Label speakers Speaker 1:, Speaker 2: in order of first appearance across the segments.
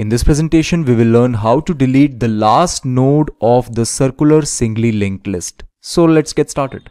Speaker 1: In this presentation, we will learn how to delete the last node of the circular singly linked list. So let's get started.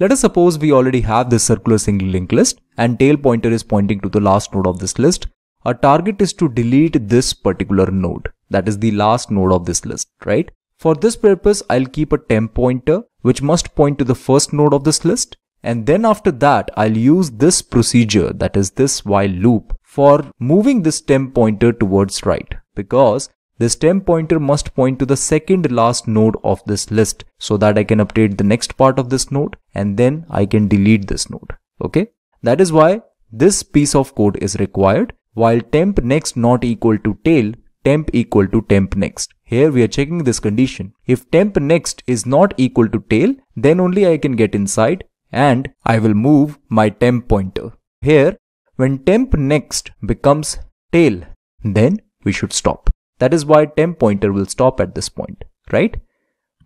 Speaker 1: Let us suppose we already have this circular singly linked list and tail pointer is pointing to the last node of this list. Our target is to delete this particular node. That is the last node of this list, right? For this purpose, I'll keep a temp pointer which must point to the first node of this list. And then after that, I'll use this procedure that is this while loop for moving this stem pointer towards right because the stem pointer must point to the second last node of this list so that I can update the next part of this node and then I can delete this node. Okay. That is why this piece of code is required while temp next not equal to tail temp equal to temp next. Here we are checking this condition. If temp next is not equal to tail, then only I can get inside and I will move my temp pointer. Here when temp next becomes tail, then we should stop. That is why temp pointer will stop at this point, right?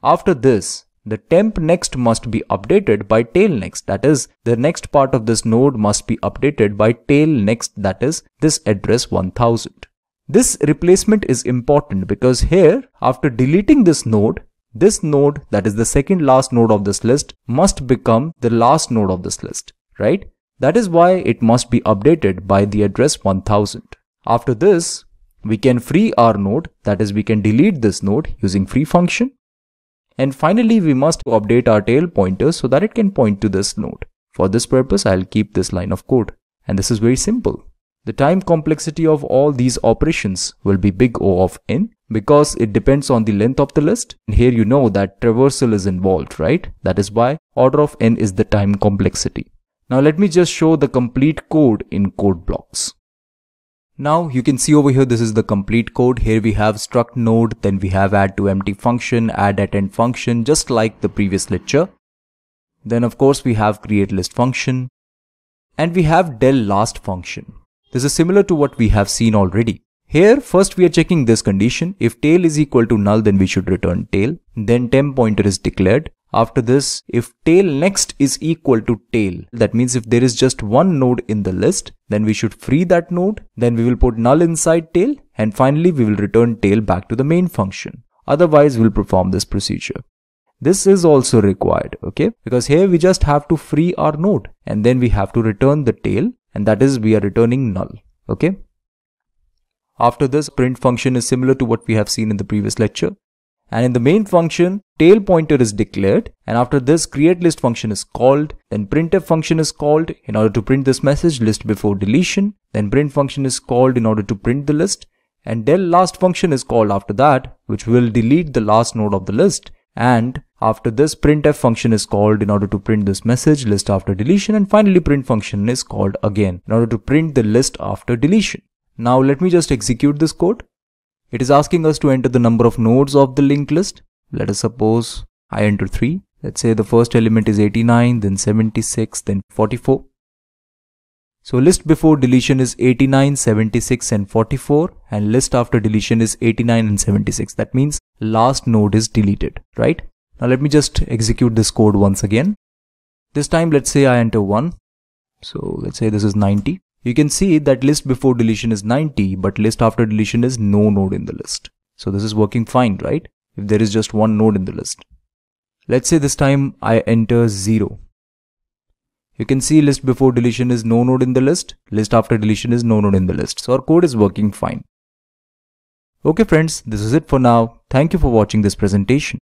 Speaker 1: After this, the temp next must be updated by tail next. That is, the next part of this node must be updated by tail next. That is, this address 1000. This replacement is important because here, after deleting this node, this node, that is the second last node of this list, must become the last node of this list, right? That is why it must be updated by the address 1000. After this, we can free our node, that is we can delete this node using free function. And finally, we must update our tail pointer so that it can point to this node. For this purpose, I'll keep this line of code. And this is very simple. The time complexity of all these operations will be big O of n because it depends on the length of the list. And here you know that traversal is involved, right? That is why order of n is the time complexity. Now let me just show the complete code in code blocks. Now you can see over here this is the complete code. Here we have struct node, then we have add to empty function, add at end function just like the previous lecture. Then of course we have create list function and we have del last function. This is similar to what we have seen already. Here first we are checking this condition. If tail is equal to null then we should return tail. Then temp pointer is declared. After this, if tail next is equal to tail, that means if there is just one node in the list, then we should free that node, then we will put null inside tail, and finally we will return tail back to the main function. Otherwise, we'll perform this procedure. This is also required, okay? Because here we just have to free our node, and then we have to return the tail, and that is we are returning null, okay? After this, print function is similar to what we have seen in the previous lecture. And in the main function, tail pointer is declared. And after this, create list function is called. Then printf function is called in order to print this message list before deletion. Then print function is called in order to print the list. And del last function is called after that, which will delete the last node of the list. And after this, printf function is called in order to print this message list after deletion. And finally, print function is called again in order to print the list after deletion. Now let me just execute this code. It is asking us to enter the number of nodes of the linked list. Let us suppose I enter 3. Let's say the first element is 89, then 76, then 44. So list before deletion is 89, 76 and 44 and list after deletion is 89 and 76. That means last node is deleted, right? Now let me just execute this code once again. This time let's say I enter 1. So let's say this is 90. You can see that list before deletion is 90, but list after deletion is no node in the list. So this is working fine, right? If there is just one node in the list. Let's say this time I enter 0. You can see list before deletion is no node in the list, list after deletion is no node in the list. So our code is working fine. Okay friends, this is it for now. Thank you for watching this presentation.